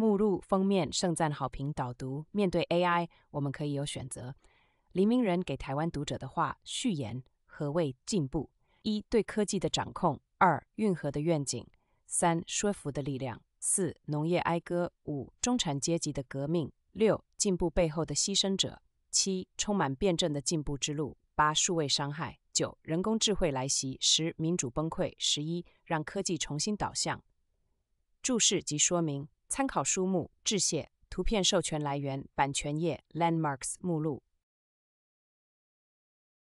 目录、封面、盛赞好评、导读。面对 AI，我们可以有选择。黎明人给台湾读者的话。序言：何谓进步？一、对科技的掌控。二、运河的愿景。三、说服的力量。四、农业哀歌。五、中产阶级的革命。六、进步背后的牺牲者。七、充满辩证的进步之路。八、数位伤害。九、人工智慧来袭。十、民主崩溃。十一、让科技重新导向。注释及说明。参考书目致谢，图片授权来源，版权页，Landmarks 目录。